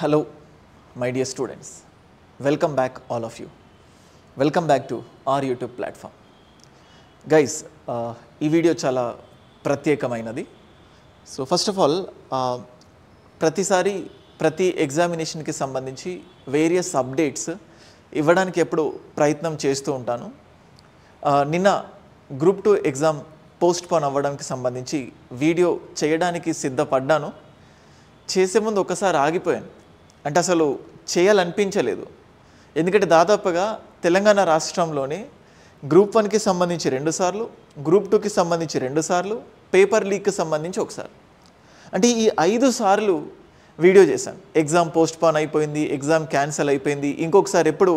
Hello my dear students welcome back all of you welcome back to our YouTube platform guys ఈ video చాలా ప్రత్యేకమైనది so first of all ప్రతిసారి ప్రతి ఎగ్జామినేషన్కి సంబంధించి various updates ఇవ్వడానికి ఎప్పుడు ప్రయత్నం చేస్తూ ఉంటాను uh, నిన్న group two exam postpone అవ్వడానికి సంబంధించి వీడియో చేయడానికి సిద్ధపడ్డాను చేసే ముందు ఒకసారి ఆగిపోయాను అంటే అసలు చేయాలనిపించలేదు ఎందుకంటే దాదాపుగా తెలంగాణ రాష్ట్రంలోని గ్రూప్ వన్కి సంబంధించి రెండుసార్లు గ్రూప్ టూకి సంబంధించి రెండుసార్లు పేపర్ లీక్కి సంబంధించి ఒకసారి అంటే ఈ ఐదు సార్లు వీడియో చేశాను ఎగ్జామ్ పోస్ట్ పాన్ అయిపోయింది ఎగ్జామ్ క్యాన్సిల్ అయిపోయింది ఇంకొకసారి ఎప్పుడు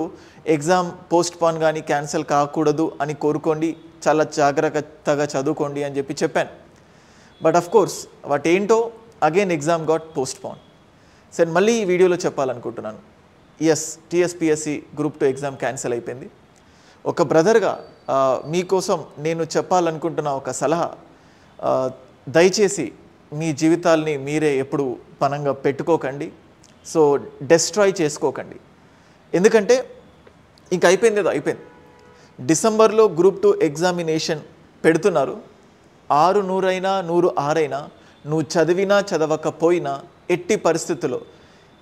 ఎగ్జామ్ పోస్ట్ పాన్ కానీ క్యాన్సిల్ కాకూడదు అని కోరుకోండి చాలా జాగ్రత్తగా చదువుకోండి అని చెప్పి చెప్పాను బట్ అఫ్ కోర్స్ వాటేంటో again exam got postpone సరే మళ్ళీ ఈ వీడియోలో చెప్పాలనుకుంటున్నాను yes TSPSC group two exam cancel అయిపోయింది ఒక బ్రదర్గా మీకోసం నేను చెప్పాలనుకుంటున్న ఒక సలహా దయచేసి మీ జీవితాల్ని మీరే ఎప్పుడు పనంగా పెట్టుకోకండి సో డెస్ట్రాయ్ చేసుకోకండి ఎందుకంటే ఇంక అయిపోయింది కదా అయిపోయింది డిసెంబర్లో గ్రూప్ టూ ఎగ్జామినేషన్ పెడుతున్నారు ఆరు నూరైనా నూరు ఆరైనా నువ్వు చదివినా చదవకపోయినా ఎట్టి పరిస్థితుల్లో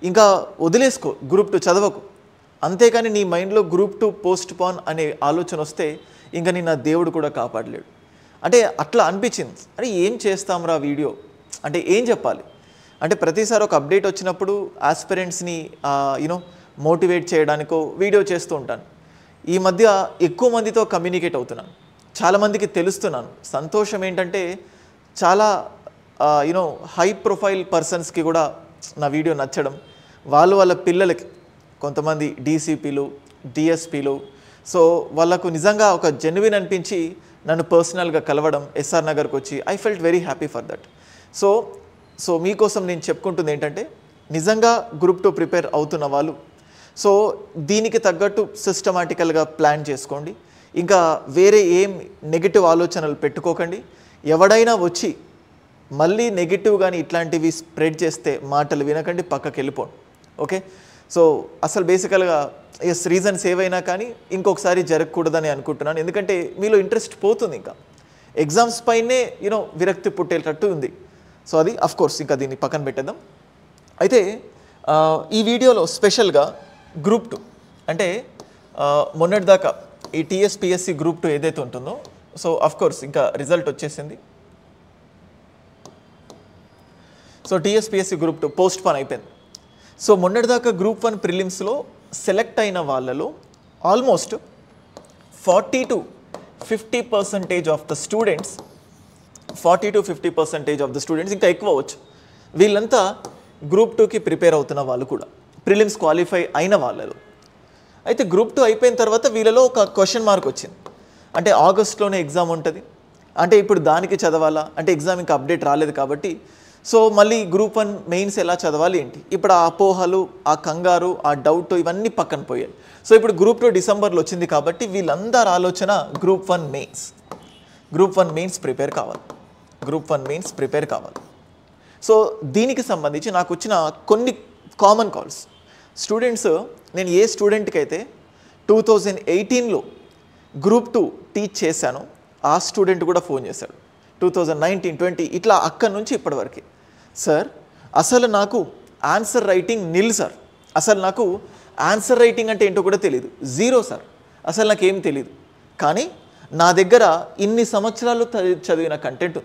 ఇంకా వదిలేసుకో గ్రూప్ టూ చదవకు అంతేకాని నీ మైండ్లో గ్రూప్ టూ పోస్ట్ పాన్ అనే ఆలోచన వస్తే ఇంకా నేను నా దేవుడు కూడా కాపాడలేడు అంటే అట్లా అనిపించింది అరే ఏం చేస్తాంరా వీడియో అంటే ఏం చెప్పాలి అంటే ప్రతిసారి ఒక అప్డేట్ వచ్చినప్పుడు ఆస్పిరెంట్స్ని యూనో మోటివేట్ చేయడానికో వీడియో చేస్తూ ఉంటాను ఈ మధ్య ఎక్కువ మందితో కమ్యూనికేట్ అవుతున్నాను చాలామందికి తెలుస్తున్నాను సంతోషం ఏంటంటే చాలా యూనో హై ప్రొఫైల్ పర్సన్స్కి కూడా నా వీడియో నచ్చడం వాళ్ళు వాళ్ళ పిల్లలకి కొంతమంది డీసీపీలు డిఎస్పీలు సో వాళ్ళకు నిజంగా ఒక జెన్యున్ అనిపించి నన్ను పర్సనల్గా కలవడం ఎస్ఆర్ నగర్కి వచ్చి I felt very happy for that so so మీకోసం నేను చెప్పుకుంటుంది ఏంటంటే నిజంగా గ్రూప్ టూ ప్రిపేర్ అవుతున్న వాళ్ళు సో దీనికి తగ్గట్టు సిస్టమాటికల్గా ప్లాన్ చేసుకోండి ఇంకా వేరే ఏం నెగిటివ్ ఆలోచనలు పెట్టుకోకండి ఎవడైనా వచ్చి మళ్ళీ నెగిటివ్ కానీ ఇట్లాంటివి స్ప్రెడ్ చేస్తే మాటలు వినకండి పక్కకి వెళ్ళిపోండి ఓకే సో అసలు బేసికల్గా ఎస్ రీజన్స్ ఏవైనా కానీ ఇంకొకసారి జరగకూడదని అనుకుంటున్నాను ఎందుకంటే మీలో ఇంట్రెస్ట్ పోతుంది ఇంకా ఎగ్జామ్స్ పైనే యూనో విరక్తి పుట్టేటట్టు ఉంది సో అది అఫ్ కోర్స్ ఇంకా దీన్ని పక్కన పెట్టేద్దాం అయితే ఈ వీడియోలో స్పెషల్గా గ్రూప్ టూ అంటే మొన్నటిదాకా ఈ టీఎస్పిఎస్సి గ్రూప్ టూ ఏదైతే ఉంటుందో సో అఫ్ కోర్స్ ఇంకా రిజల్ట్ వచ్చేసింది so TSPSC group two postpone అయిపోయింది సో మొన్నటిదాకా గ్రూప్ వన్ ప్రిలిమ్స్లో సెలెక్ట్ అయిన వాళ్ళలో almost forty to fifty percentage of the students forty to fifty percentage of the students ఇంకా ఎక్కువ అవ్వచ్చు వీళ్ళంతా గ్రూప్ టూకి ప్రిపేర్ అవుతున్న వాళ్ళు కూడా ప్రిలిమ్స్ క్వాలిఫై అయిన వాళ్ళలో అయితే గ్రూప్ టూ అయిపోయిన తర్వాత వీళ్ళలో ఒక క్వశ్చన్ మార్క్ వచ్చింది అంటే ఆగస్ట్లోనే ఎగ్జామ్ ఉంటుంది అంటే ఇప్పుడు దానికి చదవాలా అంటే ఎగ్జామ్ ఇంకా అప్డేట్ రాలేదు కాబట్టి సో మళ్ళీ గ్రూప్ వన్ మెయిన్స్ ఎలా చదవాలి ఏంటి ఇప్పుడు ఆ అపోహలు ఆ కంగారు ఆ డౌట్ ఇవన్నీ పక్కన పోయాయి సో ఇప్పుడు గ్రూప్ టూ డిసెంబర్లో వచ్చింది కాబట్టి వీళ్ళందరి ఆలోచన group one mains group one mains prepare కావాలి గ్రూప్ వన్ మెయిన్స్ ప్రిపేర్ కావాలి సో దీనికి సంబంధించి నాకు వచ్చిన కొన్ని కామన్ కాల్స్ స్టూడెంట్స్ నేను ఏ స్టూడెంట్కి అయితే టూ థౌజండ్ ఎయిటీన్లో గ్రూప్ టూ టీచ్ చేశాను ఆ స్టూడెంట్ కూడా ఫోన్ చేశాడు టూ థౌజండ్ నైన్టీన్ ట్వంటీ ఇట్లా అక్కడి నుంచి ఇప్పటివరకు సార్ అసలు నాకు ఆన్సర్ రైటింగ్ నిల్ సార్ అసలు నాకు ఆన్సర్ రైటింగ్ అంటే ఏంటో కూడా తెలియదు జీరో సార్ అసలు నాకేం తెలియదు కానీ నా దగ్గర ఇన్ని సంవత్సరాలు చదివిన కంటెంట్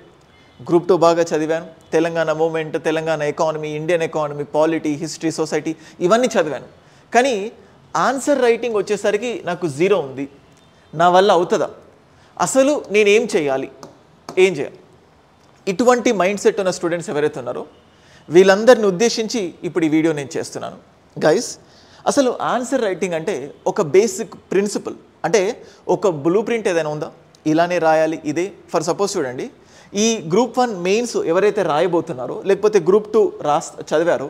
గ్రూప్తో బాగా చదివాను Telangana movement Telangana economy Indian economy polity history society ఇవన్నీ చదివాను కానీ ఆన్సర్ రైటింగ్ వచ్చేసరికి నాకు జీరో ఉంది నా వల్ల అవుతుందా అసలు నేనేం చేయాలి ఏం చేయాలి ఇటువంటి మైండ్ సెట్ ఉన్న స్టూడెంట్స్ ఎవరైతే ఉన్నారో వీళ్ళందరిని ఉద్దేశించి ఇప్పుడు ఈ వీడియో నేను చేస్తున్నాను గైస్ అసలు ఆన్సర్ రైటింగ్ అంటే ఒక బేసిక్ ప్రిన్సిపల్ అంటే ఒక బ్లూ ప్రింట్ ఏదైనా ఉందా ఇలానే రాయాలి ఇదే ఫర్ సపోజ్ చూడండి ఈ గ్రూప్ వన్ మెయిన్స్ ఎవరైతే రాయబోతున్నారో లేకపోతే గ్రూప్ టూ రా చదివారో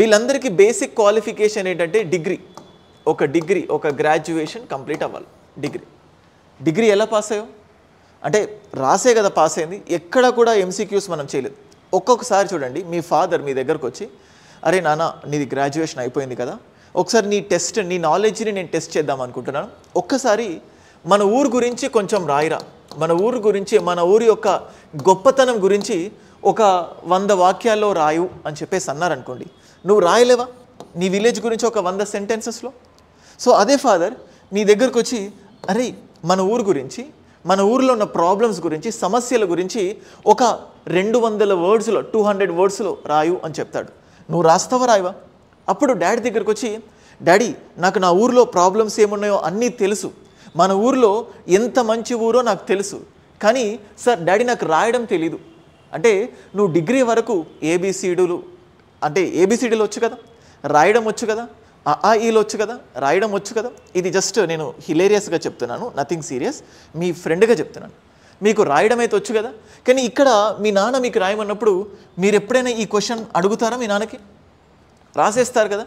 వీళ్ళందరికీ బేసిక్ క్వాలిఫికేషన్ ఏంటంటే డిగ్రీ ఒక డిగ్రీ ఒక గ్రాడ్యుయేషన్ కంప్లీట్ అవ్వాలి డిగ్రీ డిగ్రీ ఎలా పాస్ అయ్యావు అంటే రాసే కదా పాస్ అయింది ఎక్కడ కూడా ఎంసీక్యూస్ మనం చేయలేదు ఒక్కొక్కసారి చూడండి మీ ఫాదర్ మీ దగ్గరకు వచ్చి అరే నాన్న నీది గ్రాడ్యుయేషన్ అయిపోయింది కదా ఒకసారి నీ టెస్ట్ నీ నాలెడ్జ్ని నేను టెస్ట్ చేద్దాం అనుకుంటున్నాను ఒక్కసారి మన ఊరు గురించి కొంచెం రాయిరా మన ఊరు గురించి మన ఊరి యొక్క గొప్పతనం గురించి ఒక వంద వాక్యాల్లో రాయు అని చెప్పేసి అన్నారనుకోండి నువ్వు రాయలేవా నీ విలేజ్ గురించి ఒక వంద సెంటెన్సెస్లో సో అదే ఫాదర్ నీ దగ్గరకు వచ్చి అరే మన ఊరు గురించి మన ఊరిలో ఉన్న ప్రాబ్లమ్స్ గురించి సమస్యల గురించి ఒక రెండు వందల వర్డ్స్లో టూ హండ్రెడ్ వర్డ్స్లో రాయు అని చెప్తాడు నువ్వు రాస్తావా రాయవా అప్పుడు డాడీ దగ్గరకు వచ్చి డాడీ నాకు నా ఊర్లో ప్రాబ్లమ్స్ ఏమున్నాయో అన్నీ తెలుసు మన ఊర్లో ఎంత మంచి ఊరో నాకు తెలుసు కానీ సార్ డాడీ నాకు రాయడం తెలీదు అంటే నువ్వు డిగ్రీ వరకు ఏబీసీడులు అంటే ఏబీసీడీలు వచ్చు కదా రాయడం వచ్చు కదా ఆ ఈలు వచ్చు కదా రాయడం వచ్చు కదా ఇది జస్ట్ నేను హిలేరియస్గా చెప్తున్నాను నథింగ్ సీరియస్ మీ ఫ్రెండ్గా చెప్తున్నాను మీకు రాయడం అయితే వచ్చు కదా కానీ ఇక్కడ మీ నాన్న మీకు రాయమన్నప్పుడు మీరు ఎప్పుడైనా ఈ క్వశ్చన్ అడుగుతారా మీ నాన్నకి రాసేస్తారు కదా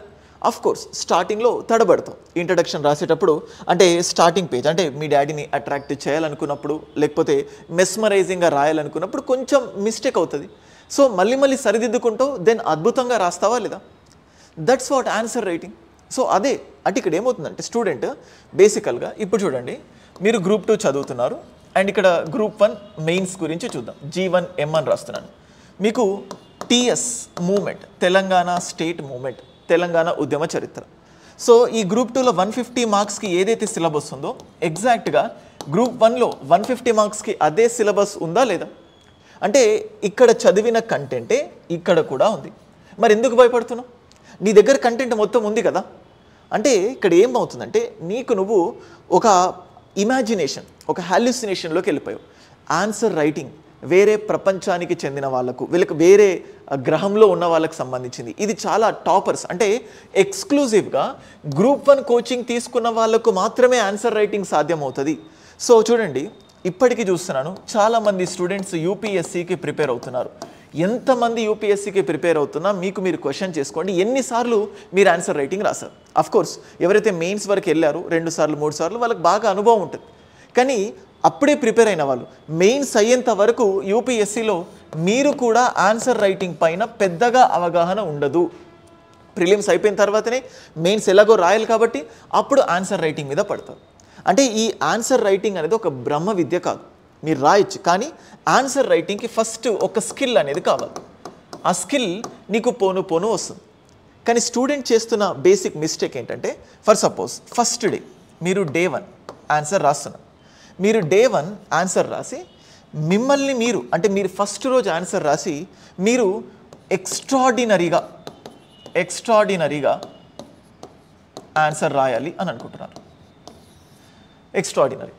అఫ్ కోర్స్ స్టార్టింగ్లో తడబడతాం ఇంట్రడక్షన్ రాసేటప్పుడు అంటే స్టార్టింగ్ పేజ్ అంటే మీ డాడీని అట్రాక్ట్ చేయాలనుకున్నప్పుడు లేకపోతే మెస్మరైజింగ్గా రాయాలనుకున్నప్పుడు కొంచెం మిస్టేక్ అవుతుంది సో మళ్ళీ మళ్ళీ సరిదిద్దుకుంటూ దెన్ అద్భుతంగా రాస్తావా లేదా that's what answer writing so అదే అంటే ఇక్కడ ఏమవుతుందంటే స్టూడెంట్ బేసికల్గా ఇప్పుడు చూడండి మీరు గ్రూప్ టూ చదువుతున్నారు అండ్ ఇక్కడ గ్రూప్ వన్ మెయిన్స్ గురించి చూద్దాం జీ వన్ ఎం అని రాస్తున్నాను మీకు TS movement Telangana state movement Telangana ఉద్యమ చరిత్ర సో ఈ గ్రూప్ టూలో వన్ ఫిఫ్టీ మార్క్స్కి ఏదైతే సిలబస్ ఉందో ఎగ్జాక్ట్గా గ్రూప్ వన్లో వన్ ఫిఫ్టీ మార్క్స్కి అదే సిలబస్ ఉందా లేదా అంటే ఇక్కడ చదివిన కంటెంటే ఇక్కడ కూడా ఉంది మరి ఎందుకు భయపడుతున్నావు నీ దగ్గర కంటెంట్ మొత్తం ఉంది కదా అంటే ఇక్కడ ఏమవుతుందంటే నీకు నువ్వు ఒక ఇమాజినేషన్ ఒక హాల్యూసినేషన్లోకి వెళ్ళిపోయావు ఆన్సర్ రైటింగ్ వేరే ప్రపంచానికి చెందిన వాళ్ళకు వీళ్ళకి వేరే గ్రహంలో ఉన్న వాళ్ళకి సంబంధించింది ఇది చాలా టాపర్స్ అంటే ఎక్స్క్లూజివ్గా గ్రూప్ వన్ కోచింగ్ తీసుకున్న వాళ్ళకు మాత్రమే ఆన్సర్ రైటింగ్ సాధ్యమవుతుంది సో చూడండి ఇప్పటికీ చూస్తున్నాను చాలామంది స్టూడెంట్స్ యూపీఎస్సీకి ప్రిపేర్ అవుతున్నారు ఎంతమంది యూపీఎస్సీకి ప్రిపేర్ అవుతున్నా మీకు మీరు క్వశ్చన్ చేసుకోండి ఎన్నిసార్లు మీరు ఆన్సర్ రైటింగ్ రాశారు అఫ్కోర్స్ ఎవరైతే మెయిన్స్ వరకు వెళ్ళారు రెండు సార్లు మూడు సార్లు వాళ్ళకి బాగా అనుభవం ఉంటుంది కానీ అప్పుడే ప్రిపేర్ అయిన వాళ్ళు మెయిన్స్ అయ్యేంత వరకు యూపీఎస్సీలో మీరు కూడా ఆన్సర్ రైటింగ్ పైన పెద్దగా అవగాహన ఉండదు ప్రిలిమ్స్ అయిపోయిన తర్వాతనే మెయిన్స్ ఎలాగో రాయాలి కాబట్టి అప్పుడు ఆన్సర్ రైటింగ్ మీద పడతారు అంటే ఈ ఆన్సర్ రైటింగ్ అనేది ఒక బ్రహ్మ విద్య కాదు మీరు రాయొచ్చు కానీ ఆన్సర్ రైటింగ్కి ఫస్ట్ ఒక స్కిల్ అనేది కావాలి ఆ స్కిల్ నీకు పోను పోను వస్తుంది కానీ స్టూడెంట్ చేస్తున్న బేసిక్ మిస్టేక్ ఏంటంటే ఫర్ సపోజ్ ఫస్ట్ డే మీరు డే వన్ ఆన్సర్ రాస్తున్నారు మీరు డే వన్ ఆన్సర్ రాసి మిమ్మల్ని మీరు అంటే మీరు ఫస్ట్ రోజు ఆన్సర్ రాసి మీరు ఎక్స్ట్రాడినరీగా ఎక్స్ట్రాడినరీగా ఆన్సర్ రాయాలి అని అనుకుంటున్నారు ఎక్స్ట్రాడినరీ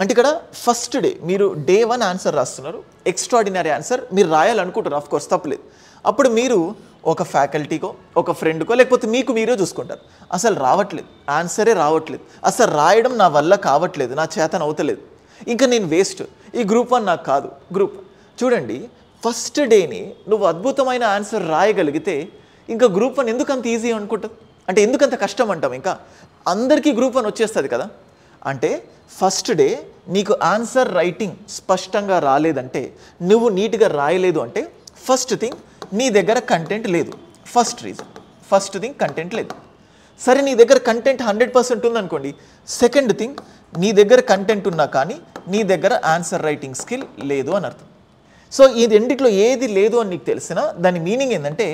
అంటే ఇక్కడ ఫస్ట్ డే మీరు డే వన్ ఆన్సర్ రాస్తున్నారు ఎక్స్ట్రాడినరీ ఆన్సర్ మీరు రాయాలనుకుంటున్నారు ఆఫ్ కోర్స్ తప్పలేదు అప్పుడు మీరు ఒక ఫ్యాకల్టీకో ఒక ఫ్రెండ్కో లేకపోతే మీకు మీరే చూసుకుంటారు అసలు రావట్లేదు ఆన్సరే రావట్లేదు అసలు రాయడం నా వల్ల కావట్లేదు నా చేతన అవుతలేదు ఇంకా నేను వేస్ట్ ఈ గ్రూప్ వన్ నాకు కాదు గ్రూప్ చూడండి ఫస్ట్ డేని నువ్వు అద్భుతమైన ఆన్సర్ రాయగలిగితే ఇంకా గ్రూప్ వన్ ఎందుకు అంత ఈజీ అనుకుంటుంది అంటే ఎందుకంత కష్టం అంటాం ఇంకా అందరికీ గ్రూప్ వన్ వచ్చేస్తుంది కదా అంటే ఫస్ట్ డే నీకు ఆన్సర్ రైటింగ్ స్పష్టంగా రాలేదంటే నువ్వు నీట్గా రాయలేదు అంటే ఫస్ట్ థింగ్ నీ దగ్గర కంటెంట్ లేదు first reason first thing content లేదు సరే నీ దగ్గర కంటెంట్ హండ్రెడ్ పర్సెంట్ ఉందనుకోండి సెకండ్ థింగ్ నీ దగ్గర కంటెంట్ ఉన్నా కానీ నీ దగ్గర ఆన్సర్ రైటింగ్ స్కిల్ లేదు అని అర్థం సో ఈ రెండిట్లో ఏది లేదు అని నీకు తెలిసినా దాని మీనింగ్ ఏంటంటే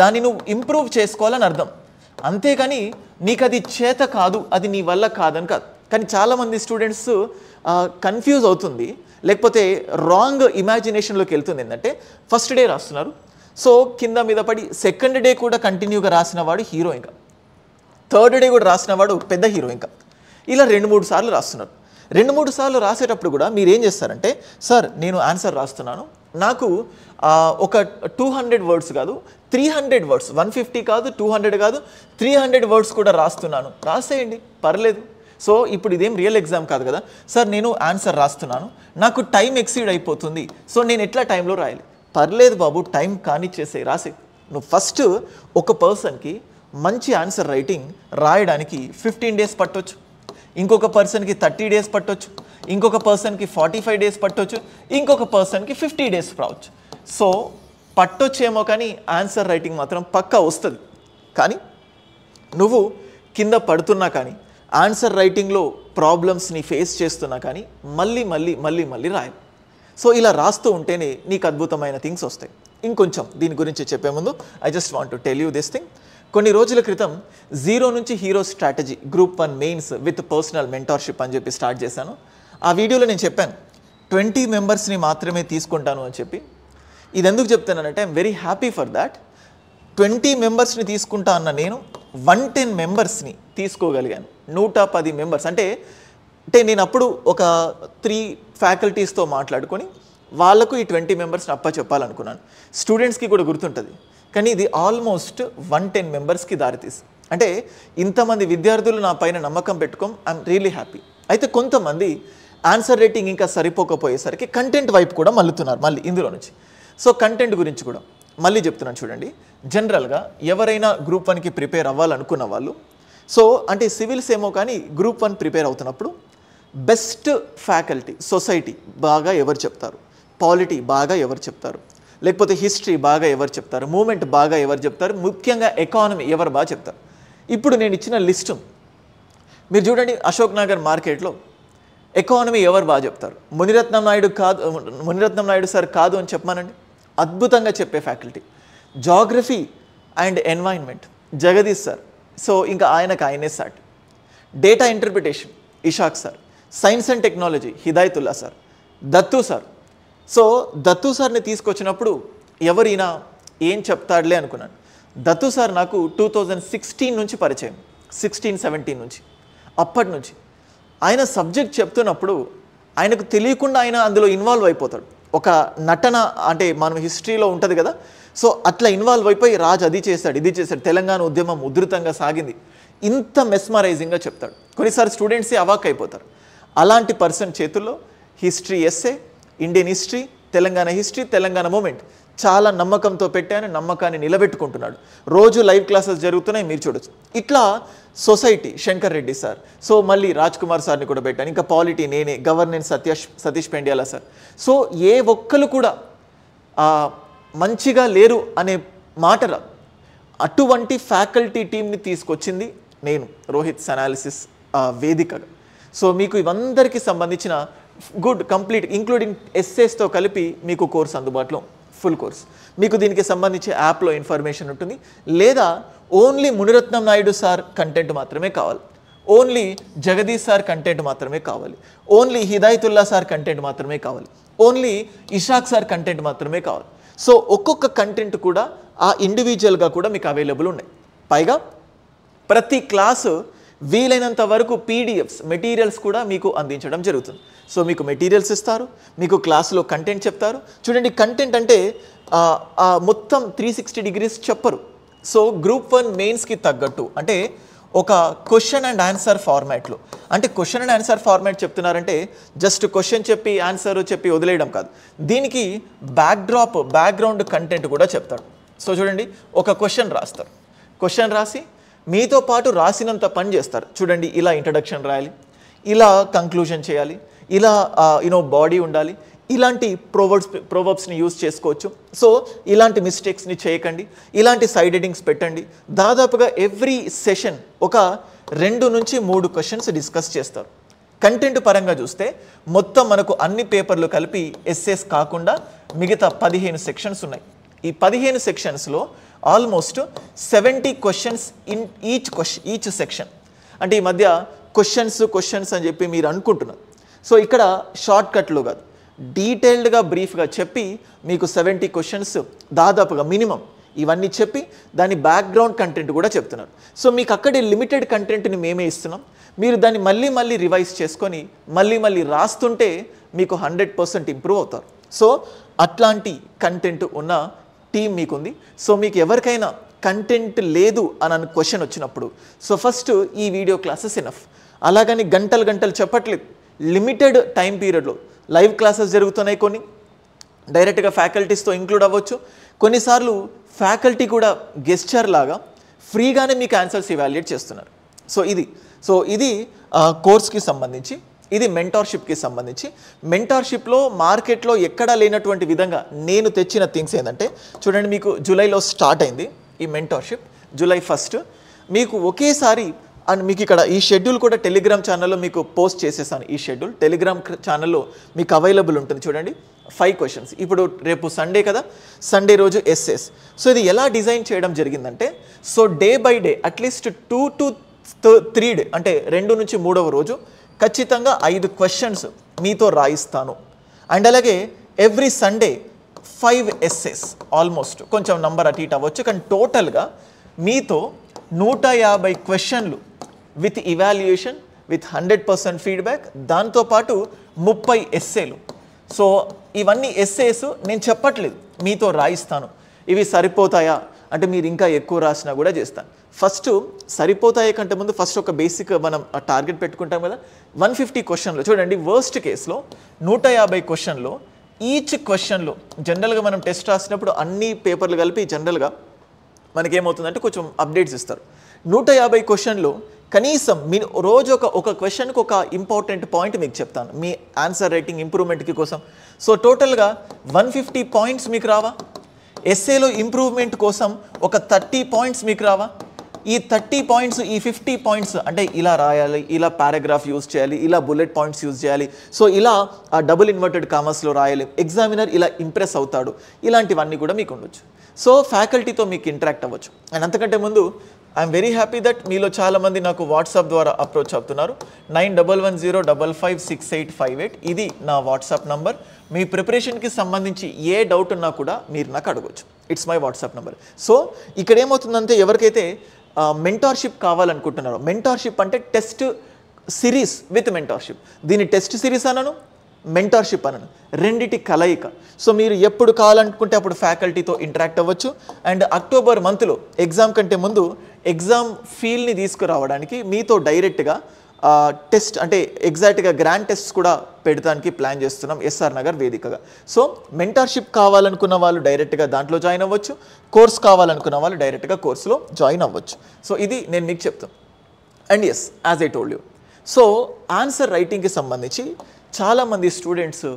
దాన్ని నువ్వు ఇంప్రూవ్ చేసుకోవాలని అర్థం అంతేకాని నీకు అది చేత కాదు అది నీ వల్ల కాదని కాదు కానీ చాలామంది స్టూడెంట్స్ కన్ఫ్యూజ్ అవుతుంది లేకపోతే రాంగ్ ఇమాజినేషన్లోకి వెళ్తుంది ఏంటంటే ఫస్ట్ డే రాస్తున్నారు సో కింద మీద పడి సెకండ్ డే కూడా కంటిన్యూగా రాసినవాడు హీరో ఇంకా థర్డ్ డే కూడా రాసినవాడు పెద్ద హీరో ఇంకా ఇలా రెండు మూడు సార్లు రాస్తున్నారు రెండు మూడు సార్లు రాసేటప్పుడు కూడా మీరు ఏం చేస్తారంటే సార్ నేను ఆన్సర్ రాస్తున్నాను నాకు ఒక టూ హండ్రెడ్ వర్డ్స్ కాదు three hundred words one fifty కాదు టూ హండ్రెడ్ కాదు త్రీ హండ్రెడ్ వర్డ్స్ కూడా రాస్తున్నాను రాసేయండి పర్లేదు సో ఇప్పుడు ఇదేం రియల్ ఎగ్జామ్ కాదు కదా సార్ నేను ఆన్సర్ రాస్తున్నాను నాకు టైం ఎక్సీడ్ అయిపోతుంది సో నేను ఎట్లా టైంలో రాయాలి పర్లేదు బాబు టైం కానిచ్చేసే రాసే నువ్వు ఫస్ట్ ఒక పర్సన్కి మంచి ఆన్సర్ రైటింగ్ రాయడానికి ఫిఫ్టీన్ డేస్ పట్టవచ్చు ఇంకొక పర్సన్కి థర్టీ డేస్ పట్టొచ్చు ఇంకొక పర్సన్కి ఫార్టీ ఫైవ్ డేస్ పట్టవచ్చు ఇంకొక పర్సన్కి ఫిఫ్టీ డేస్ రావచ్చు సో పట్టొచ్చేమో కానీ ఆన్సర్ రైటింగ్ మాత్రం పక్కా వస్తుంది కానీ నువ్వు కింద పడుతున్నా కానీ ఆన్సర్ రైటింగ్లో ప్రాబ్లమ్స్ని ఫేస్ చేస్తున్నా కానీ మళ్ళీ మళ్ళీ మళ్ళీ మళ్ళీ రాయను సో ఇలా రాస్తూ ఉంటేనే నీకు అద్భుతమైన థింగ్స్ వస్తాయి ఇంకొంచెం దీని గురించి చెప్పే ముందు I just want to tell you this thing కొన్ని రోజుల క్రితం జీరో నుంచి hero strategy group one mains with personal mentorship అని చెప్పి స్టార్ట్ చేశాను ఆ వీడియోలో నేను చెప్పాను ట్వంటీ మెంబర్స్ని మాత్రమే తీసుకుంటాను అని చెప్పి ఇది ఎందుకు చెప్తానంటే I'm very happy for that twenty మెంబర్స్ని తీసుకుంటా అన్న నేను వన్ టెన్ మెంబర్స్ని తీసుకోగలిగాను నూట పది మెంబర్స్ అంటే అంటే నేను అప్పుడు ఒక త్రీ ఫ్యాకల్టీస్తో మాట్లాడుకొని వాళ్ళకు ఈ ట్వంటీ మెంబర్స్ని అప్ప చెప్పాలనుకున్నాను స్టూడెంట్స్కి కూడా గుర్తుంటుంది కానీ ఇది ఆల్మోస్ట్ వన్ టెన్ మెంబర్స్కి దారితీసి అంటే ఇంతమంది విద్యార్థులు నా పైన నమ్మకం పెట్టుకోం ఐఎమ్ రియలీ హ్యాపీ అయితే కొంతమంది ఆన్సర్ రేటింగ్ ఇంకా సరిపోకపోయేసరికి కంటెంట్ వైపు కూడా మళ్ళుతున్నారు మళ్ళీ ఇందులో నుంచి సో కంటెంట్ గురించి కూడా మళ్ళీ చెప్తున్నాను చూడండి జనరల్గా ఎవరైనా గ్రూప్ వన్కి ప్రిపేర్ అవ్వాలనుకున్న వాళ్ళు సో అంటే సివిల్స్ ఏమో కానీ గ్రూప్ వన్ ప్రిపేర్ అవుతున్నప్పుడు బెస్ట్ ఫ్యాకల్టీ సొసైటీ బాగా ఎవరు చెప్తారు పాలిటీ బాగా ఎవరు చెప్తారు లేకపోతే హిస్టరీ బాగా ఎవరు చెప్తారు మూమెంట్ బాగా ఎవరు చెప్తారు ముఖ్యంగా ఎకానమీ ఎవరు బాగా చెప్తారు ఇప్పుడు నేను ఇచ్చిన లిస్టు మీరు చూడండి అశోక్ నగర్ మార్కెట్లో ఎకానమీ ఎవరు బాగా చెప్తారు మునిరత్నం నాయుడు కాదు మునిరత్నం నాయుడు సార్ కాదు అని చెప్పమానండి అద్భుతంగా చెప్పే faculty geography and environment Jagadish sir so ఇంకా ఆయనకు ఆయనే సాట్ data interpretation Ishaq sir science and technology Hidayatullah sir Dattu sir so Dattu సార్ని తీసుకొచ్చినప్పుడు ఎవరైనా ఏం చెప్తాడులే అనుకున్నాను దత్తు సార్ నాకు టూ థౌజండ్ సిక్స్టీన్ నుంచి పరిచయం సిక్స్టీన్ సెవెంటీన్ నుంచి అప్పటి నుంచి ఆయన సబ్జెక్ట్ చెప్తున్నప్పుడు ఆయనకు తెలియకుండా ఆయన అందులో ఇన్వాల్వ్ అయిపోతాడు ఒక నటన అంటే మనం హిస్టరీలో ఉంటుంది కదా సో అట్లా ఇన్వాల్వ్ అయిపోయి రాజ్ అది చేశాడు ఇది చేశాడు తెలంగాణ ఉద్యమం ఉధృతంగా సాగింది ఇంత మెస్మరైజింగ్గా చెప్తాడు కొన్నిసారి స్టూడెంట్సే అవాక్ అయిపోతారు అలాంటి పర్సన్ చేతుల్లో history SA Indian history Telangana history Telangana movement చాలా నమ్మకంతో పెట్టాను నమ్మకాన్ని నిలబెట్టుకుంటున్నాడు రోజు లైవ్ క్లాసెస్ జరుగుతున్నాయి మీరు చూడొచ్చు ఇట్లా society Shankar Reddy sir so మళ్ళీ రాజ్ కుమార్ సార్ని కూడా పెట్టాను ఇంకా పాలిటీ నేనే గవర్నెన్స్ సత్యాష్ సతీష్ పెండియాల సార్ సో ఏ ఒక్కరు కూడా మంచిగా లేరు అనే మాట రాదు అటువంటి ఫ్యాకల్టీ టీంని తీసుకొచ్చింది నేను రోహిత్ అనాలిసిస్ వేదికగా సో మీకు ఇవందరికీ సంబంధించిన గుడ్ కంప్లీట్ ఇంక్లూడింగ్ ఎస్సేస్తో కలిపి మీకు కోర్స్ అందుబాటులో ఫుల్ కోర్స్ మీకు దీనికి సంబంధించి యాప్లో ఇన్ఫర్మేషన్ ఉంటుంది లేదా only Muniratnam Naidu sir content మాత్రమే కావాలి ఓన్లీ జగదీష్ సార్ కంటెంట్ మాత్రమే కావాలి ఓన్లీ హిదాయతుల్లా సార్ కంటెంట్ మాత్రమే కావాలి ఓన్లీ ఇషాక్ సార్ కంటెంట్ మాత్రమే కావాలి సో ఒక్కొక్క కంటెంట్ కూడా ఆ ఇండివిజువల్గా కూడా మీకు అవైలబుల్ ఉన్నాయి పైగా ప్రతి క్లాసు వీలైనంత వరకు పీడిఎఫ్స్ మెటీరియల్స్ కూడా మీకు అందించడం జరుగుతుంది సో మీకు మెటీరియల్స్ ఇస్తారు మీకు క్లాసులో కంటెంట్ చెప్తారు చూడండి కంటెంట్ అంటే మొత్తం త్రీ సిక్స్టీ డిగ్రీస్ చెప్పరు సో గ్రూప్ వన్ మెయిన్స్కి తగ్గట్టు అంటే ఒక క్వశ్చన్ అండ్ ఆన్సర్ ఫార్మాట్లో అంటే క్వశ్చన్ అండ్ ఆన్సర్ ఫార్మాట్ చెప్తున్నారంటే జస్ట్ క్వశ్చన్ చెప్పి ఆన్సర్ చెప్పి వదిలేయడం కాదు దీనికి బ్యాక్డ్రాప్ బ్యాక్గ్రౌండ్ కంటెంట్ కూడా చెప్తాడు సో చూడండి ఒక క్వశ్చన్ రాస్తారు క్వశ్చన్ రాసి మీతో పాటు రాసినంత పని చేస్తారు చూడండి ఇలా ఇంట్రడక్షన్ రాయాలి ఇలా కంక్లూజన్ చేయాలి ఇలా యూనో బాడీ ఉండాలి ఇలాంటి ప్రోవర్బ్స్ ప్రోవర్బ్స్ని యూజ్ చేసుకోవచ్చు సో ఇలాంటి మిస్టేక్స్ని చేయకండి ఇలాంటి సైడ్ ఎడింగ్స్ పెట్టండి దాదాపుగా ఎవ్రీ సెషన్ ఒక రెండు నుంచి మూడు క్వశ్చన్స్ డిస్కస్ చేస్తారు కంటెంట్ పరంగా చూస్తే మొత్తం మనకు అన్ని పేపర్లు కలిపి ఎస్ఎస్ కాకుండా మిగతా పదిహేను సెక్షన్స్ ఉన్నాయి ఈ పదిహేను సెక్షన్స్లో almost seventy questions in each question each section అంటే ఈ మధ్య క్వశ్చన్స్ క్వశ్చన్స్ అని చెప్పి మీరు అనుకుంటున్నారు సో ఇక్కడ షార్ట్ కట్లు కాదు డీటెయిల్డ్గా బ్రీఫ్గా చెప్పి మీకు సెవెంటీ క్వశ్చన్స్ దాదాపుగా మినిమం ఇవన్నీ చెప్పి దాని బ్యాక్గ్రౌండ్ కంటెంట్ కూడా చెప్తున్నారు సో మీకు అక్కడే లిమిటెడ్ కంటెంట్ని మేమే ఇస్తున్నాం మీరు దాన్ని మళ్ళీ మళ్ళీ రివైజ్ చేసుకొని మళ్ళీ మళ్ళీ రాస్తుంటే మీకు హండ్రెడ్ పర్సెంట్ ఇంప్రూవ్ అవుతారు సో అట్లాంటి కంటెంట్ ఉన్న టీం మీకుంది సో మీకు ఎవరికైనా కంటెంట్ లేదు అని క్వశ్చన్ వచ్చినప్పుడు సో ఫస్ట్ ఈ వీడియో క్లాసెస్ ఎనఫ్ అలాగని గంటలు గంటలు చెప్పట్లేదు లిమిటెడ్ టైం పీరియడ్లో లైవ్ క్లాసెస్ జరుగుతున్నాయి కొన్ని డైరెక్ట్గా ఫ్యాకల్టీస్తో ఇంక్లూడ్ అవ్వచ్చు కొన్నిసార్లు ఫ్యాకల్టీ కూడా గెస్చర్ లాగా ఫ్రీగానే మీకు ఆన్సర్స్ ఇవాల్యుయేట్ చేస్తున్నారు సో ఇది సో ఇది కోర్స్కి సంబంధించి ఇది మెంటార్షిప్కి సంబంధించి మెంటార్షిప్లో మార్కెట్లో ఎక్కడా లేనటువంటి విధంగా నేను తెచ్చిన థింగ్స్ ఏంటంటే చూడండి మీకు జూలైలో స్టార్ట్ అయింది ఈ మెంటార్షిప్ జూలై ఫస్ట్ మీకు ఒకేసారి అండ్ మీకు ఇక్కడ ఈ షెడ్యూల్ కూడా టెలిగ్రామ్ ఛానల్లో మీకు పోస్ట్ చేసేసాను ఈ షెడ్యూల్ టెలిగ్రామ్ ఛానల్లో మీకు అవైలబుల్ ఉంటుంది చూడండి ఫైవ్ క్వశ్చన్స్ ఇప్పుడు రేపు సండే కదా సండే రోజు ఎస్ఎస్ సో ఇది ఎలా డిజైన్ చేయడం జరిగిందంటే so day by day at least two to three day అంటే రెండు నుంచి మూడవ రోజు ఖచ్చితంగా ఐదు క్వశ్చన్స్ మీతో రాయిస్తాను అండ్ అలాగే every Sunday five essays almost కొంచెం నంబర్ అటు ఇటు అవ్వచ్చు కానీ టోటల్గా మీతో నూట యాభై క్వశ్చన్లు with evaluation with hundred percent feedback దాంతోపాటు ముప్పై ఎస్సేలు సో ఇవన్నీ ఎస్సేస్ నేను చెప్పట్లేదు మీతో రాయిస్తాను ఇవి సరిపోతాయా అంటే మీరు ఇంకా ఎక్కువ రాసినా కూడా చేస్తాను ఫస్ట్ సరిపోతాయి కంటే ముందు ఫస్ట్ ఒక బేసిక్ మనం టార్గెట్ పెట్టుకుంటాం కదా వన్ ఫిఫ్టీ క్వశ్చన్లో చూడండి వర్స్ట్ కేసులో నూట యాభై క్వశ్చన్లో ఈచ్ క్వశ్చన్లో జనరల్గా మనం టెస్ట్ రాసినప్పుడు అన్ని పేపర్లు కలిపి జనరల్గా మనకేమవుతుందంటే కొంచెం అప్డేట్స్ ఇస్తారు నూట యాభై క్వశ్చన్లో కనీసం మీ రోజు ఒక ఒక క్వశ్చన్కి ఒక ఇంపార్టెంట్ పాయింట్ మీకు చెప్తాను మీ ఆన్సర్ రైటింగ్ ఇంప్రూవ్మెంట్కి కోసం సో టోటల్గా వన్ ఫిఫ్టీ పాయింట్స్ మీకు రావా ఎస్ఏలో ఇంప్రూవ్మెంట్ కోసం ఒక థర్టీ పాయింట్స్ మీకు రావా ఈ థర్టీ పాయింట్స్ ఈ ఫిఫ్టీ పాయింట్స్ అంటే ఇలా రాయాలి ఇలా పారాగ్రాఫ్ యూజ్ చేయాలి ఇలా బుల్లెట్ పాయింట్స్ యూజ్ చేయాలి సో ఇలా ఆ డబుల్ ఇన్వర్టెడ్ కామర్స్లో రాయాలి ఎగ్జామినర్ ఇలా ఇంప్రెస్ అవుతాడు ఇలాంటివన్నీ కూడా మీకు ఉండొచ్చు సో ఫ్యాకల్టీతో మీకు ఇంటరాక్ట్ అవ్వచ్చు అండ్ అంతకంటే ముందు ఐఎమ్ వెరీ హ్యాపీ దట్ మీలో చాలామంది నాకు వాట్సాప్ ద్వారా అప్రోచ్ అవుతున్నారు nine double one zero double five six eight five eight ఇది నా వాట్సాప్ నంబర్ మీ ప్రిపరేషన్కి సంబంధించి ఏ డౌట్ ఉన్నా కూడా మీరు నాకు అడగవచ్చు it's my WhatsApp number so ఇక్కడ ఏమవుతుందంటే ఎవరికైతే మెంటార్షిప్ కావాలనుకుంటున్నారో మెంటార్షిప్ అంటే టెస్ట్ సిరీస్ విత్ మెంటార్షిప్ దీన్ని టెస్ట్ సిరీస్ అనను మెంటర్షిప్ అనను రెండిటి కలయిక సో మీరు ఎప్పుడు కావాలనుకుంటే అప్పుడు ఫ్యాకల్టీతో ఇంటరాక్ట్ అవ్వచ్చు అండ్ అక్టోబర్ మంత్లో ఎగ్జామ్ కంటే ముందు ఎగ్జామ్ ఫీల్ని తీసుకురావడానికి మీతో డైరెక్ట్గా టెస్ట్ అంటే ఎగ్జాక్ట్గా గ్రాండ్ టెస్ట్ కూడా పెడతానికి ప్లాన్ చేస్తున్నాం ఎస్ఆర్ నగర్ వేదికగా సో మెంటర్షిప్ కావాలనుకున్న వాళ్ళు డైరెక్ట్గా దాంట్లో జాయిన్ అవ్వచ్చు కోర్స్ కావాలనుకున్న వాళ్ళు డైరెక్ట్గా కోర్సులో జాయిన్ అవ్వచ్చు సో ఇది నేను మీకు చెప్తాను and as as I told you so answer రైటింగ్కి సంబంధించి చాలామంది స్టూడెంట్స్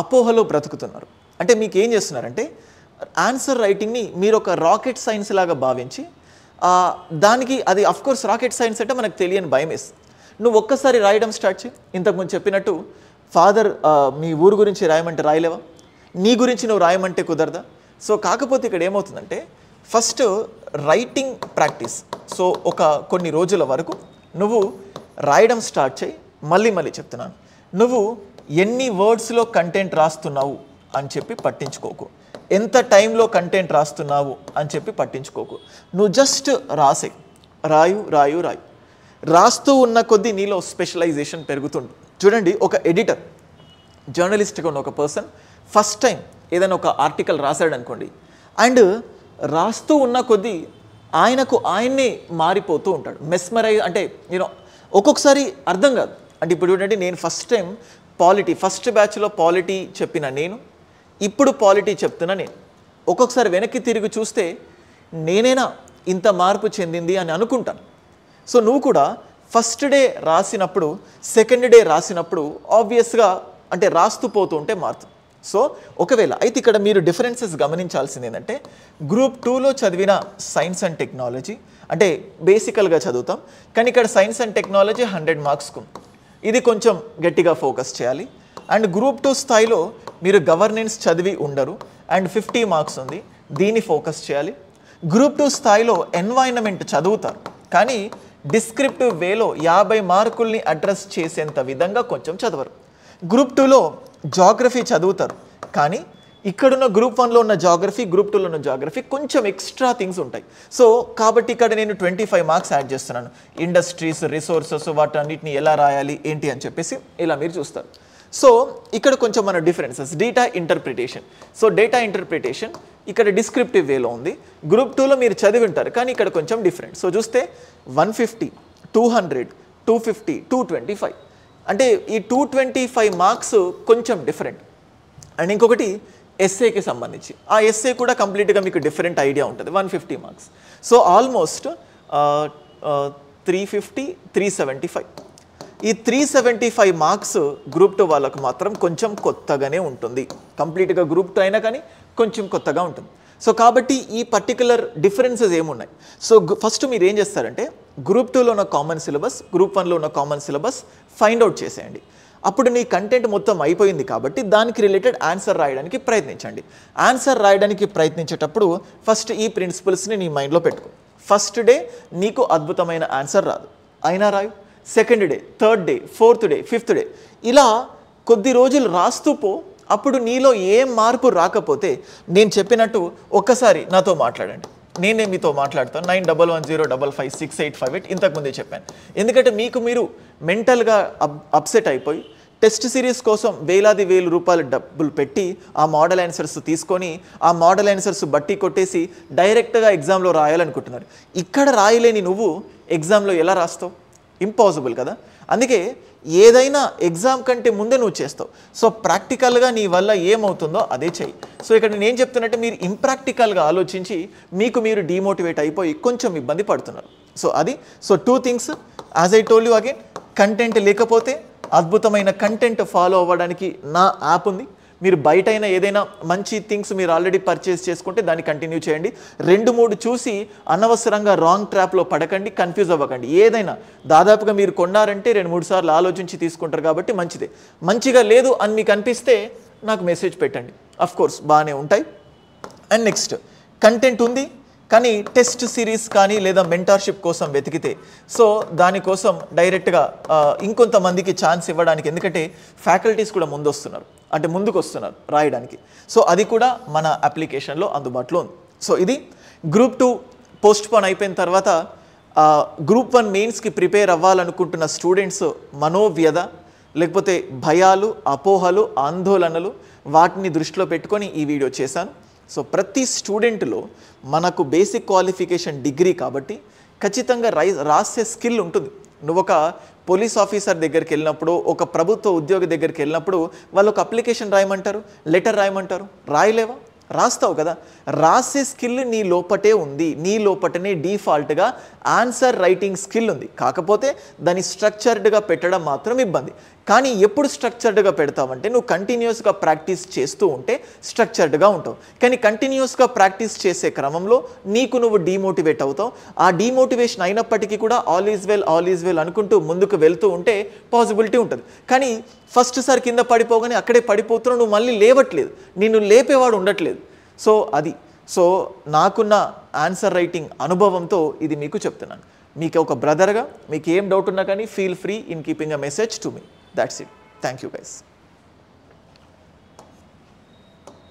అపోహలో బ్రతుకుతున్నారు అంటే మీకు ఏం చేస్తున్నారంటే ఆన్సర్ రైటింగ్ని మీరు ఒక రాకెట్ సైన్స్ లాగా భావించి దానికి అది అఫ్కోర్స్ రాకెట్ సైన్స్ అంటే మనకు తెలియని భయం వేస్తుంది నువ్వు ఒక్కసారి రాయడం స్టార్ట్ చేయి ఇంతకుముందు చెప్పినట్టు ఫాదర్ మీ ఊరు గురించి రాయమంటే రాయలేవా నీ గురించి నువ్వు రాయమంటే కుదరదా సో కాకపోతే ఇక్కడ ఏమవుతుందంటే ఫస్ట్ రైటింగ్ ప్రాక్టీస్ సో ఒక కొన్ని రోజుల వరకు నువ్వు రాయడం స్టార్ట్ చేయి మళ్ళీ మళ్ళీ చెప్తున్నాను నువ్వు ఎన్ని వర్డ్స్లో కంటెంట్ రాస్తున్నావు అని చెప్పి పట్టించుకోకు ఎంత టైంలో కంటెంట్ రాస్తున్నావు అని చెప్పి పట్టించుకోకు నువ్వు జస్ట్ రాసే రాయు రాయు రాయు రాస్తూ ఉన్న కొద్దీ నీలో స్పెషలైజేషన్ పెరుగుతుంది చూడండి ఒక ఎడిటర్ జర్నలిస్ట్గా ఉన్న ఒక పర్సన్ ఫస్ట్ టైం ఏదైనా ఒక ఆర్టికల్ రాశాడు అనుకోండి అండ్ రాస్తూ ఉన్న కొద్దీ ఆయనకు ఆయన్నే మారిపోతూ ఉంటాడు మెస్మరైజ్ అంటే యూనో ఒక్కొక్కసారి అర్థం కాదు అంటే ఇప్పుడు చూడండి నేను ఫస్ట్ టైం పాలిటీ ఫస్ట్ బ్యాచ్లో పాలిటీ చెప్పిన నేను ఇప్పుడు పాలిటీ చెప్తున్నా నేను ఒక్కొక్కసారి వెనక్కి తిరిగి చూస్తే నేనేనా ఇంత మార్పు చెందింది అని అనుకుంటాను సో నువ్వు కూడా ఫస్ట్ డే రాసినప్పుడు సెకండ్ డే రాసినప్పుడు ఆబ్వియస్గా అంటే రాస్తూ పోతూ ఉంటే మారుతుంది సో ఒకవేళ అయితే ఇక్కడ మీరు డిఫరెన్సెస్ గమనించాల్సింది ఏంటంటే గ్రూప్ టూలో చదివిన సైన్స్ అండ్ టెక్నాలజీ అంటే బేసికల్గా చదువుతాం కానీ ఇక్కడ సైన్స్ అండ్ టెక్నాలజీ హండ్రెడ్ మార్క్స్కు ఇది కొంచెం గట్టిగా ఫోకస్ చేయాలి అండ్ గ్రూప్ టూ స్థాయిలో మీరు గవర్నెన్స్ చదివి ఉండరు అండ్ ఫిఫ్టీ మార్క్స్ ఉంది దీన్ని ఫోకస్ చేయాలి గ్రూప్ టూ స్థాయిలో ఎన్వైరన్మెంట్ చదువుతారు కానీ డిస్క్రిప్టివ్ వేలో యాభై మార్కుల్ని అడ్రస్ చేసేంత విధంగా కొంచెం చదవరు గ్రూప్ టూలో జాగ్రఫీ చదువుతారు కానీ ఇక్కడున్న గ్రూప్ వన్లో ఉన్న జాగ్రఫీ గ్రూప్ టూలో ఉన్న జాగ్రఫీ కొంచెం ఎక్స్ట్రా థింగ్స్ ఉంటాయి సో కాబట్టి ఇక్కడ నేను ట్వంటీ ఫైవ్ మార్క్స్ యాడ్ చేస్తున్నాను ఇండస్ట్రీస్ రిసోర్సెస్ వాటన్నిటిని ఎలా రాయాలి ఏంటి అని చెప్పేసి ఇలా మీరు చూస్తారు సో ఇక్కడ కొంచెం మన differences data interpretation so data interpretation ఇక్కడ డిస్క్రిప్టివ్ వేలో ఉంది గ్రూప్ టూలో మీరు చదివి ఉంటారు కానీ ఇక్కడ కొంచెం డిఫరెంట్ సో చూస్తే one fifty two hundred two fifty two twenty five అంటే ఈ టూ ట్వంటీ ఫైవ్ మార్క్స్ కొంచెం డిఫరెంట్ అండ్ ఇంకొకటి ఎస్ఏకి సంబంధించి ఆ ఎస్ఏ కూడా కంప్లీట్గా మీకు డిఫరెంట్ ఐడియా ఉంటుంది one fifty marks so almost three fifty three seventy five ఈ three seventy five marks group two వాళ్ళకు మాత్రం కొంచెం కొత్తగానే ఉంటుంది కంప్లీట్గా గ్రూప్ టూ అయినా కానీ కొంచెం కొత్తగా ఉంటుంది సో కాబట్టి ఈ పర్టికులర్ డిఫరెన్సెస్ ఏమున్నాయి సో ఫస్ట్ మీరు ఏం చేస్తారంటే గ్రూప్ టూలో ఉన్న కామన్ సిలబస్ గ్రూప్ వన్లో ఉన్న కామన్ సిలబస్ ఫైండ్ అవుట్ చేసేయండి అప్పుడు నీ కంటెంట్ మొత్తం అయిపోయింది కాబట్టి దానికి రిలేటెడ్ ఆన్సర్ రాయడానికి ప్రయత్నించండి ఆన్సర్ రాయడానికి ప్రయత్నించేటప్పుడు ఫస్ట్ ఈ ప్రిన్సిపల్స్ని నీ మైండ్లో పెట్టుకో ఫస్ట్ డే నీకు అద్భుతమైన ఆన్సర్ రాదు అయినా రాయు second day third day fourth day fifth day ఇలా కొద్ది రోజులు రాస్తూ పో అప్పుడు నీలో ఏ మార్పు రాకపోతే నేను చెప్పినట్టు ఒక్కసారి నాతో మాట్లాడండి నేనే మీతో మాట్లాడతాను nine double one zero double five six eight five eight ఇంతకుముందే చెప్పాను ఎందుకంటే మీకు మీరు మెంటల్గా అప్ అప్సెట్ అయిపోయి టెస్ట్ సిరీస్ కోసం వేలాది వేలు రూపాయలు డబ్బులు పెట్టి ఆ మోడల్ ఆన్సర్స్ తీసుకొని ఆ మోడల్ ఆన్సర్స్ బట్టి కొట్టేసి డైరెక్ట్గా ఎగ్జామ్లో రాయాలనుకుంటున్నారు ఇక్కడ రాయలేని నువ్వు ఎగ్జామ్లో ఎలా రాస్తావు ఇంపాసిబుల్ కదా అందుకే ఏదైనా ఎగ్జామ్ కంటే ముందే నువ్వు చేస్తావు సో ప్రాక్టికల్గా నీ వల్ల ఏమవుతుందో అదే చెయ్యి సో ఇక్కడ నేను చెప్తున్నట్టు చెప్తున్నట్టే మీరు ఇంప్రాక్టికల్గా ఆలోచించి మీకు మీరు డిమోటివేట్ అయిపోయి కొంచెం ఇబ్బంది పడుతున్నారు సో అది so two things as I told you again content లేకపోతే అద్భుతమైన కంటెంట్ ఫాలో అవ్వడానికి నా యాప్ ఉంది మీరు బయట అయినా ఏదైనా మంచి థింగ్స్ మీరు ఆల్రెడీ పర్చేస్ చేసుకుంటే దాన్ని కంటిన్యూ చేయండి రెండు మూడు చూసి అనవసరంగా రాంగ్ ట్రాప్లో పడకండి కన్ఫ్యూజ్ అవ్వకండి ఏదైనా దాదాపుగా మీరు కొన్నారంటే రెండు మూడు సార్లు ఆలోచించి తీసుకుంటారు కాబట్టి మంచిదే మంచిగా లేదు అని మీకు అనిపిస్తే నాకు మెసేజ్ పెట్టండి అఫ్కోర్స్ బాగానే ఉంటాయి అండ్ నెక్స్ట్ కంటెంట్ ఉంది కానీ టెస్ట్ సిరీస్ కానీ లేదా మెంటార్షిప్ కోసం వెతికితే సో దానికోసం డైరెక్ట్గా ఇంకొంతమందికి ఛాన్స్ ఇవ్వడానికి ఎందుకంటే ఫ్యాకల్టీస్ కూడా ముందొస్తున్నారు అంటే ముందుకు వస్తున్నారు రాయడానికి సో అది కూడా మన అప్లికేషన్లో అందుబాటులో ఉంది సో ఇది గ్రూప్ టూ పోస్ట్ పోన్ అయిపోయిన తర్వాత గ్రూప్ వన్ మెయిన్స్కి ప్రిపేర్ అవ్వాలనుకుంటున్న స్టూడెంట్స్ మనోవ్యధ లేకపోతే భయాలు అపోహలు ఆందోళనలు వాటిని దృష్టిలో పెట్టుకొని ఈ వీడియో చేశాను సో ప్రతి స్టూడెంట్లో మనకు బేసిక్ క్వాలిఫికేషన్ డిగ్రీ కాబట్టి ఖచ్చితంగా రై రాసే స్కిల్ ఉంటుంది నువ్వు ఒక పోలీస్ ఆఫీసర్ దగ్గరికి వెళ్ళినప్పుడు ఒక ప్రభుత్వ ఉద్యోగి దగ్గరికి వెళ్ళినప్పుడు వాళ్ళు ఒక అప్లికేషన్ రాయమంటారు లెటర్ రాయమంటారు రాయలేవా రాస్తావు కదా రాసే స్కిల్ నీ లోపటే ఉంది నీ లోపటనే డీఫాల్ట్గా ఆన్సర్ రైటింగ్ స్కిల్ ఉంది కాకపోతే దాన్ని స్ట్రక్చర్డ్గా పెట్టడం మాత్రం ఇబ్బంది కానీ ఎప్పుడు స్ట్రక్చర్డ్గా పెడతావంటే నువ్వు కంటిన్యూస్గా ప్రాక్టీస్ చేస్తూ ఉంటే స్ట్రక్చర్డ్గా ఉంటావు కానీ కంటిన్యూస్గా ప్రాక్టీస్ చేసే క్రమంలో నీకు నువ్వు డీమోటివేట్ అవుతావు ఆ డీమోటివేషన్ అయినప్పటికీ కూడా all is well all is well అనుకుంటూ ముందుకు వెళ్తూ ఉంటే పాసిబిలిటీ ఉంటుంది కానీ ఫస్ట్ సార్ కింద పడిపోగానే అక్కడే పడిపోతున్నావు నువ్వు మళ్ళీ లేవట్లేదు నిన్ను లేపేవాడు ఉండట్లేదు సో అది సో నాకున్న ఆన్సర్ రైటింగ్ అనుభవంతో ఇది మీకు చెప్తున్నాను మీకు ఒక బ్రదర్గా మీకు ఏం డౌట్ ఉన్నా కానీ feel free in keeping a message to me That's it. Thank you guys.